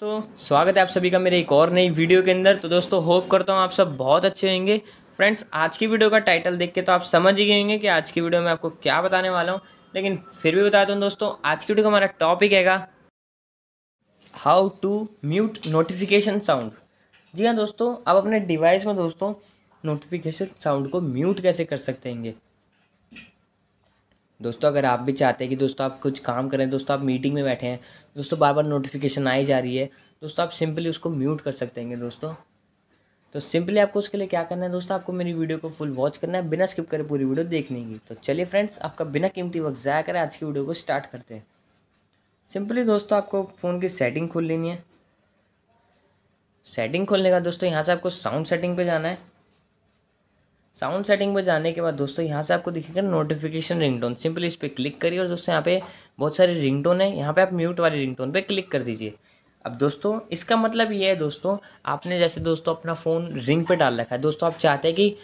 तो स्वागत है आप सभी का मेरे एक और नई वीडियो के अंदर तो दोस्तों होप करता हूँ आप सब बहुत अच्छे होंगे फ्रेंड्स आज की वीडियो का टाइटल देख के तो आप समझ ही गए होंगे कि आज की वीडियो में आपको क्या बताने वाला हूँ लेकिन फिर भी बताता हूँ दोस्तों आज की वीडियो का हमारा टॉपिक हैगा how to mute notification sound जी हाँ दोस्तों आप अपने डिवाइस में दोस्तों नोटिफिकेशन साउंड को म्यूट कैसे कर सकते हैं दोस्तों अगर आप भी चाहते हैं कि दोस्तों आप कुछ काम करें दोस्तों आप मीटिंग में बैठे हैं दोस्तों बार बार नोटिफिकेशन आई जा रही है दोस्तों आप सिंपली उसको म्यूट कर सकते हैं दोस्तों तो सिंपली आपको उसके लिए क्या करना है दोस्तों आपको मेरी वीडियो को फुल वॉच करना है बिना स्किप करे पूरी वीडियो देखने की तो चलिए फ्रेंड्स आपका बिना कीमती वक्त ज़ाया करें आज की वीडियो को स्टार्ट करते हैं सिंपली दोस्तों आपको फ़ोन की सेटिंग खोल लेनी है सेटिंग खोलने का दोस्तों यहाँ से आपको साउंड सेटिंग पे जाना है साउंड सेटिंग पर जाने के बाद दोस्तों यहाँ से आपको दिखेगा नोटिफिकेशन रिंगटोन सिंपली इस पर क्लिक करिए और दोस्तों यहाँ पे बहुत सारे रिंगटोन है यहाँ पे आप म्यूट वाले रिंगटोन पे क्लिक कर दीजिए अब दोस्तों इसका मतलब ये है दोस्तों आपने जैसे दोस्तों अपना फ़ोन रिंग पे डाल रखा है दोस्तों आप चाहते हैं कि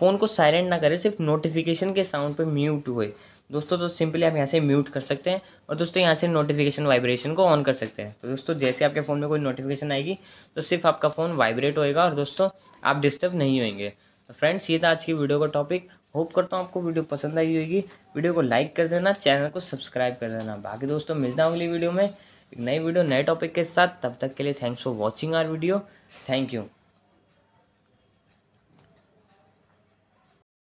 फ़ोन को साइलेंट ना करें सिर्फ नोटिफिकेशन के साउंड पे म्यूट हुए दोस्तों तो सिंपली आप यहाँ से म्यूट कर सकते हैं और दोस्तों यहाँ से नोटिफिकेशन वाइब्रेशन को ऑन कर सकते हैं तो दोस्तों जैसे आपके फ़ोन में कोई नोटिफिकेशन आएगी तो सिर्फ आपका फ़ोन वाइब्रेट होएगा और दोस्तों आप डिस्टर्ब नहीं होंगे फ्रेंड्स ये था आज की वीडियो का टॉपिक होप करता हूँ आपको वीडियो पसंद आई होगी वीडियो को लाइक कर देना चैनल को सब्सक्राइब कर देना बाकी दोस्तों मिलता हूँ अगली वीडियो में एक नई वीडियो नए टॉपिक के साथ तब तक के लिए thanks for watching our video thank you